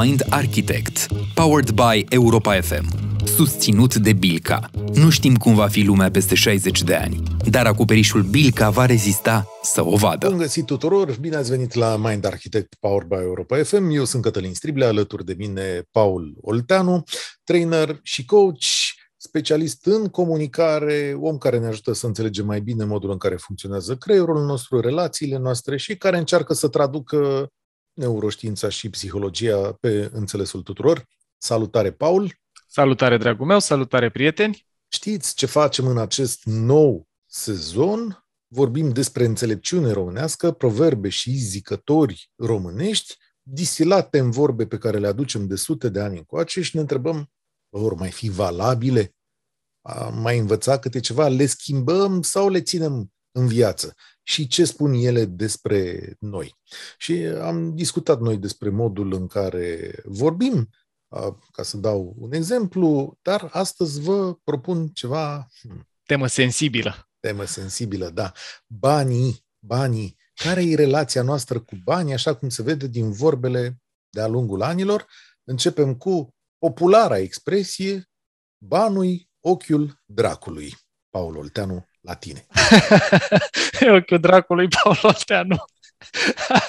Mind Architect, powered by Europa FM, susținut de Bilca. Nu știm cum va fi lumea peste 60 de ani, dar acoperișul Bilca va rezista să o vadă. Bun găsit tuturor! Bine ați venit la Mind Architect powered by Europa FM. Eu sunt Cătălin Strible, alături de mine Paul Olteanu, trainer și coach, specialist în comunicare, om care ne ajută să înțelegem mai bine modul în care funcționează creierul nostru, relațiile noastre și care încearcă să traducă neuroștiința și psihologia pe înțelesul tuturor. Salutare, Paul! Salutare, dragul meu! Salutare, prieteni! Știți ce facem în acest nou sezon? Vorbim despre înțelepciune românească, proverbe și zicători românești, disilate în vorbe pe care le aducem de sute de ani încoace și ne întrebăm, vor mai fi valabile? Am mai învăța câte ceva? Le schimbăm sau le ținem în viață și ce spun ele despre noi. Și am discutat noi despre modul în care vorbim, ca să dau un exemplu, dar astăzi vă propun ceva... Hmm, temă sensibilă. Temă sensibilă, da. Banii, banii. Care e relația noastră cu banii, așa cum se vede din vorbele de-a lungul anilor? Începem cu populara expresie banui ochiul dracului. Paul Olteanu la tine? Dracul dracului, Paul Olteanu.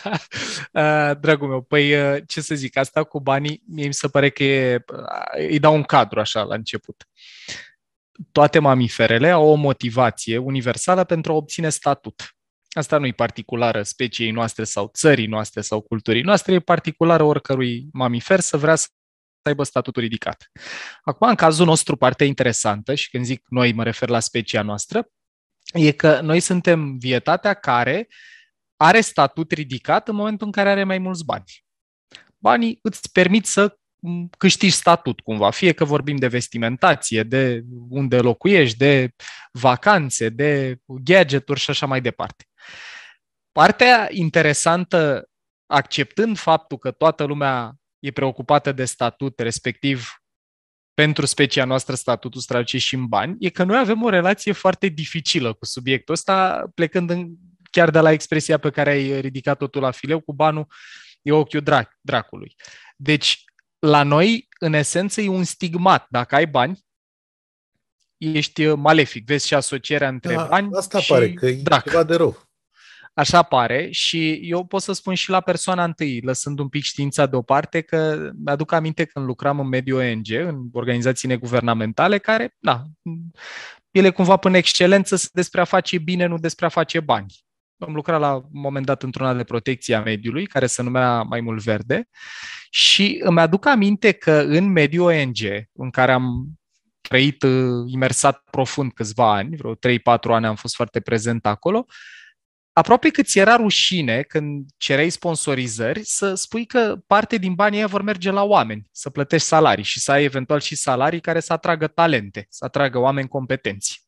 Dragul meu, păi ce să zic, asta cu banii, mie mi se pare că e, îi dau un cadru așa la început. Toate mamiferele au o motivație universală pentru a obține statut. Asta nu e particulară speciei noastre sau țării noastre sau culturii noastre, e particulară oricărui mamifer să vrea să să aibă statutul ridicat. Acum, în cazul nostru, partea interesantă, și când zic noi, mă refer la specia noastră, e că noi suntem vietatea care are statut ridicat în momentul în care are mai mulți bani. Banii îți permit să câștigi statut cumva, fie că vorbim de vestimentație, de unde locuiești, de vacanțe, de gadgeturi și așa mai departe. Partea interesantă, acceptând faptul că toată lumea e preocupată de statut, respectiv pentru specia noastră statutul strălucit și în bani, e că noi avem o relație foarte dificilă cu subiectul ăsta, plecând în, chiar de la expresia pe care ai ridicat totul la fileu, cu banul e ochiul drac, dracului. Deci, la noi, în esență, e un stigmat. Dacă ai bani, ești malefic. Vezi și asocierea între da, bani asta și pare că e drac. ceva de rău. Așa pare și eu pot să spun și la persoana întâi, lăsând un pic știința deoparte, că aduc aminte când lucram în mediul ONG, în organizații neguvernamentale, care, da, ele cumva până excelență sunt despre a face bine, nu despre a face bani. Am lucrat la un moment dat într-una de protecție a mediului, care se numea Mai mult Verde, și îmi aduc aminte că în mediul ONG, în care am trăit uh, imersat profund câțiva ani, vreo 3-4 ani am fost foarte prezent acolo, uh, aproape că ți era rușine când cereai sponsorizări să spui că parte din banii vor merge la oameni, să plătești salarii și să ai eventual și salarii care să atragă talente, să atragă oameni competenți.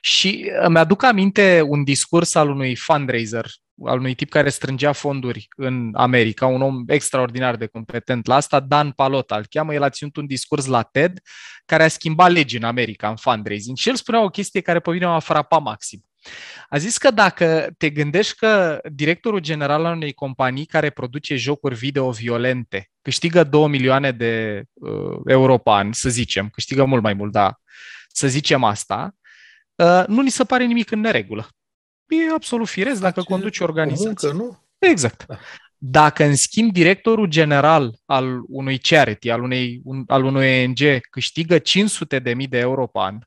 Și îmi aduc aminte un discurs al unui fundraiser, al unui tip care strângea fonduri în America, un om extraordinar de competent la asta, Dan Palota al cheamă, el a ținut un discurs la TED care a schimbat legi în America în fundraising și el spunea o chestie care pe mine m-a frapat maxim. A zis că dacă te gândești că directorul general al unei companii care produce jocuri video violente câștigă 2 milioane de uh, euro pe an, să zicem, câștigă mult mai mult, dar să zicem asta, uh, nu ni se pare nimic în neregulă. E absolut firesc dacă Ce conduci organizație. Muncă, nu? Exact. Da. Dacă, în schimb, directorul general al unui charity, al unei, un, al unui ONG, câștigă 500 de mii de euro pe an,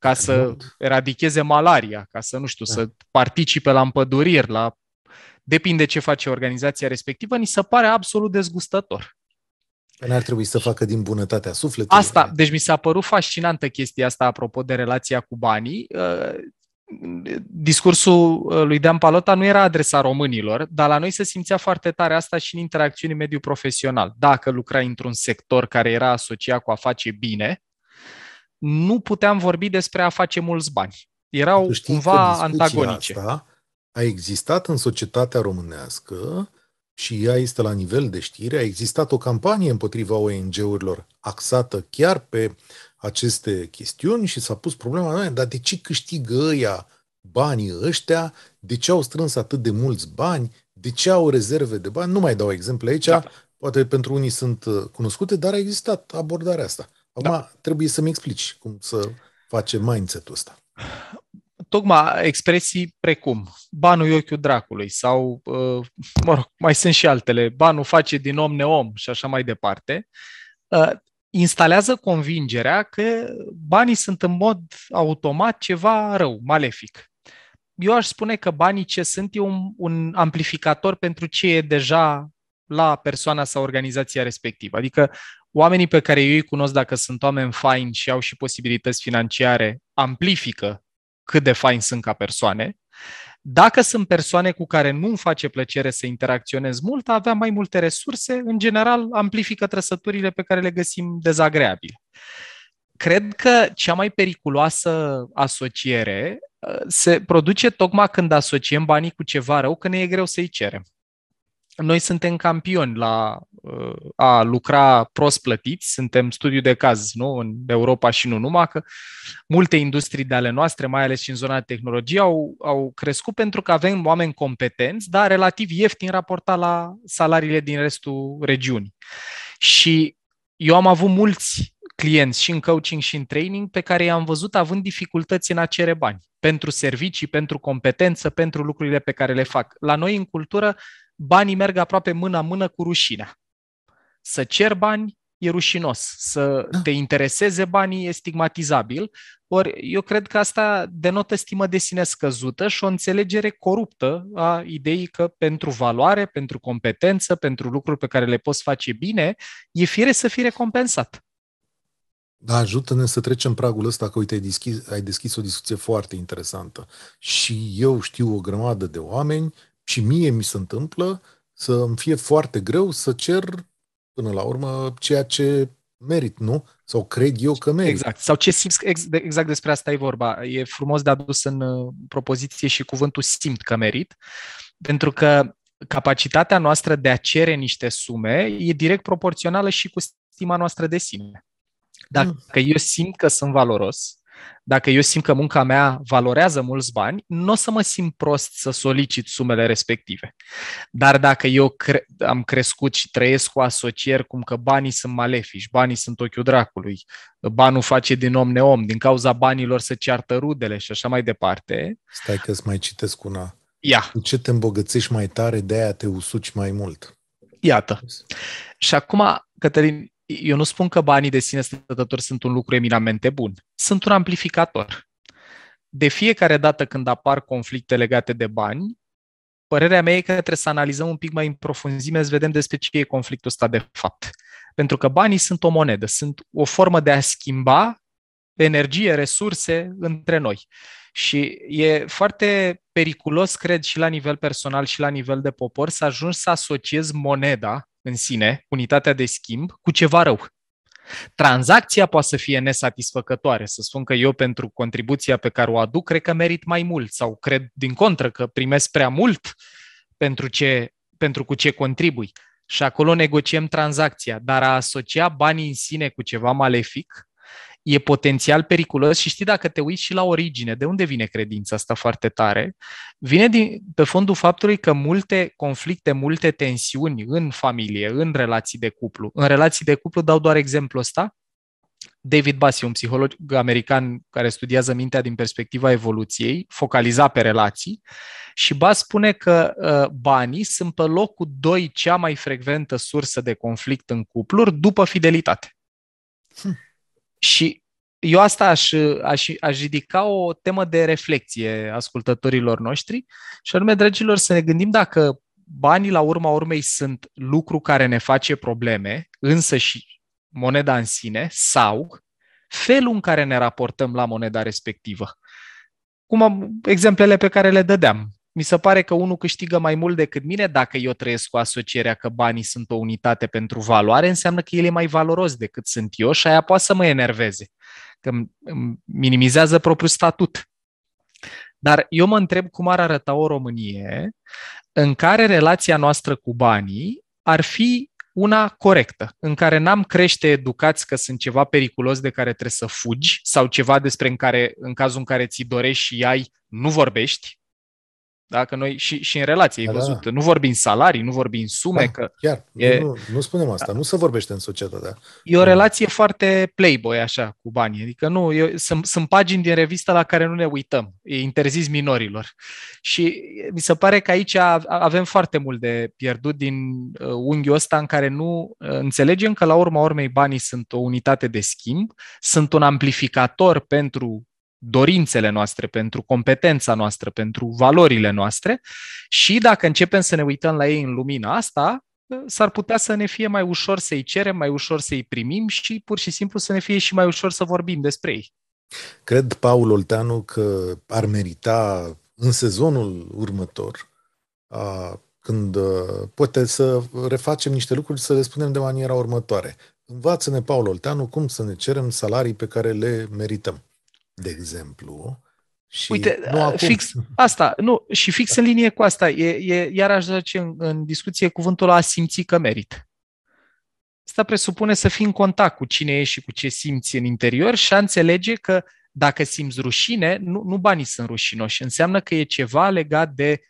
ca să eradicheze malaria, ca să, nu știu, da. să participe la împăduriri, la... Depinde ce face organizația respectivă, ni se pare absolut dezgustător. N-ar trebui să facă din bunătatea sufletului. Asta, deci mi s-a părut fascinantă chestia asta apropo de relația cu banii. Ă, discursul ă, lui Dan Palota nu era adresat românilor, dar la noi se simțea foarte tare asta și în interacțiuni în mediul profesional. Dacă lucrai într-un sector care era asociat cu a face bine, nu puteam vorbi despre a face mulți bani. Erau știi cumva că antagonice. Asta a existat în societatea românească și ea este la nivel de știre. A existat o campanie împotriva ONG-urilor axată chiar pe aceste chestiuni și s-a pus problema, dar de ce câștigă ea banii ăștia, de ce au strâns atât de mulți bani, de ce au rezerve de bani, nu mai dau exemple aici, da. poate pentru unii sunt uh, cunoscute, dar a existat abordarea asta. Acum da. trebuie să-mi explici cum să face mindset-ul ăsta. Tocmai expresii precum banul e ochiul dracului sau, uh, mă rog, mai sunt și altele, banul face din om neom și așa mai departe, uh, instalează convingerea că banii sunt în mod automat ceva rău, malefic eu aș spune că banii ce sunt e un, un amplificator pentru ce e deja la persoana sau organizația respectivă. Adică oamenii pe care eu îi cunosc, dacă sunt oameni faini și au și posibilități financiare, amplifică cât de faini sunt ca persoane. Dacă sunt persoane cu care nu-mi face plăcere să interacționez mult, avea mai multe resurse, în general, amplifică trăsăturile pe care le găsim dezagreabile. Cred că cea mai periculoasă asociere uh, se produce tocmai când asociem banii cu ceva rău, că ne e greu să-i cerem noi suntem campioni la uh, a lucra prost plătiți, suntem studiu de caz nu? în Europa și nu numai, că multe industrii de ale noastre, mai ales și în zona de tehnologie, au, au crescut pentru că avem oameni competenți, dar relativ ieftin raportat la salariile din restul regiunii. Și eu am avut mulți clienți și în coaching și în training pe care i-am văzut având dificultăți în a cere bani pentru servicii, pentru competență, pentru lucrurile pe care le fac. La noi în cultură banii merg aproape mână-mână cu rușinea. Să cer bani e rușinos, să da. te intereseze banii e stigmatizabil, ori eu cred că asta denotă stimă de sine scăzută și o înțelegere coruptă a ideii că pentru valoare, pentru competență, pentru lucruri pe care le poți face bine, e fire să fii recompensat. Da, ajută-ne să trecem pragul ăsta, că uite, ai deschis, ai deschis o discuție foarte interesantă. Și eu știu o grămadă de oameni și mie mi se întâmplă să îmi fie foarte greu să cer până la urmă ceea ce merit, nu? Sau cred eu că merit. Exact. Sau ce simți, exact despre asta e vorba. E frumos de adus în uh, propoziție și cuvântul simt că merit, pentru că capacitatea noastră de a cere niște sume e direct proporțională și cu stima noastră de sine. Dacă mm. eu simt că sunt valoros, dacă eu simt că munca mea valorează mulți bani, nu o să mă simt prost să solicit sumele respective. Dar dacă eu cre- am crescut și trăiesc cu asocieri cum că banii sunt malefici, banii sunt ochiul dracului, banul face din om neom, din cauza banilor să ceartă rudele și așa mai departe. Stai că îți mai citesc una. Ia. În ce te îmbogățești mai tare, de aia te usuci mai mult. Iată. Și acum, Cătălin, eu nu spun că banii de sine stătători sunt un lucru eminamente bun. Sunt un amplificator. De fiecare dată când apar conflicte legate de bani, părerea mea e că trebuie să analizăm un pic mai în profunzime, să vedem despre ce e conflictul ăsta de fapt. Pentru că banii sunt o monedă, sunt o formă de a schimba energie, resurse între noi. Și e foarte periculos, cred, și la nivel personal și la nivel de popor, să ajungi să asociezi moneda în sine, unitatea de schimb, cu ceva rău. Tranzacția poate să fie nesatisfăcătoare, să spun că eu pentru contribuția pe care o aduc cred că merit mai mult sau cred din contră că primesc prea mult pentru, ce, pentru cu ce contribui. Și acolo negociem tranzacția, dar a asocia banii în sine cu ceva malefic e potențial periculos și știi dacă te uiți și la origine, de unde vine credința asta foarte tare? Vine din, pe fondul faptului că multe conflicte, multe tensiuni în familie, în relații de cuplu, în relații de cuplu dau doar exemplu ăsta, David Bassi, un psiholog american care studiază mintea din perspectiva evoluției, focaliza pe relații și Bass spune că uh, banii sunt pe locul 2 cea mai frecventă sursă de conflict în cupluri după fidelitate. Hmm. Și eu asta aș, aș, aș ridica o temă de reflexie ascultătorilor noștri și anume, dragilor, să ne gândim dacă banii la urma urmei sunt lucru care ne face probleme, însă și moneda în sine, sau felul în care ne raportăm la moneda respectivă. Cum am, exemplele pe care le dădeam, mi se pare că unul câștigă mai mult decât mine dacă eu trăiesc cu asocierea că banii sunt o unitate pentru valoare, înseamnă că el e mai valoros decât sunt eu și aia poate să mă enerveze, că minimizează propriul statut. Dar eu mă întreb cum ar arăta o Românie în care relația noastră cu banii ar fi una corectă, în care n-am crește educați că sunt ceva periculos de care trebuie să fugi sau ceva despre în care, în cazul în care ți dorești și ai, nu vorbești, dacă noi și, și în relație, da, ai văzut, da. nu vorbim salarii, nu vorbim sume. Da, că chiar, e, nu, nu spunem asta, da. nu se vorbește în societate. E o relație da. foarte playboy așa cu banii, adică nu, eu, sunt, sunt pagini din revistă la care nu ne uităm, e interzis minorilor. Și mi se pare că aici avem foarte mult de pierdut din uh, unghiul ăsta în care nu uh, înțelegem că la urma urmei banii sunt o unitate de schimb, sunt un amplificator pentru dorințele noastre, pentru competența noastră, pentru valorile noastre și dacă începem să ne uităm la ei în lumina asta, s-ar putea să ne fie mai ușor să-i cerem, mai ușor să-i primim și pur și simplu să ne fie și mai ușor să vorbim despre ei. Cred, Paul Olteanu, că ar merita în sezonul următor, când poate să refacem niște lucruri, să le spunem de maniera următoare. Învață-ne, Paul Olteanu, cum să ne cerem salarii pe care le merităm de exemplu. Și Uite, nu acum. fix asta, nu, și fix în linie cu asta, e, e, iar aș zice în, în discuție cuvântul a simți că merit. Asta presupune să fii în contact cu cine ești și cu ce simți în interior și a înțelege că dacă simți rușine, nu, nu banii sunt rușinoși, înseamnă că e ceva legat de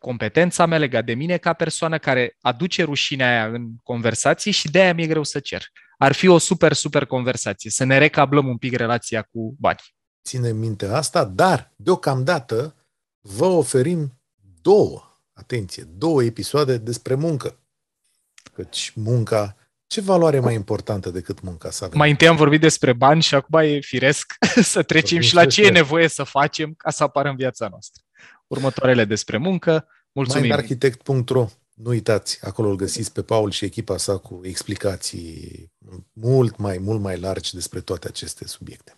competența mea, legat de mine ca persoană care aduce rușinea aia în conversații și de aia mi-e greu să cer. Ar fi o super, super conversație, să ne recablăm un pic relația cu banii ține minte asta, dar deocamdată vă oferim două, atenție, două episoade despre muncă. Căci munca, ce valoare mai importantă decât munca să avem? Mai întâi am vorbit despre bani și acum e firesc să trecem și la ce e nevoie să facem ca să apară în viața noastră. Următoarele despre muncă, mulțumim! Mindarchitect.ro nu uitați, acolo îl găsiți pe Paul și echipa sa cu explicații mult mai, mult mai largi despre toate aceste subiecte.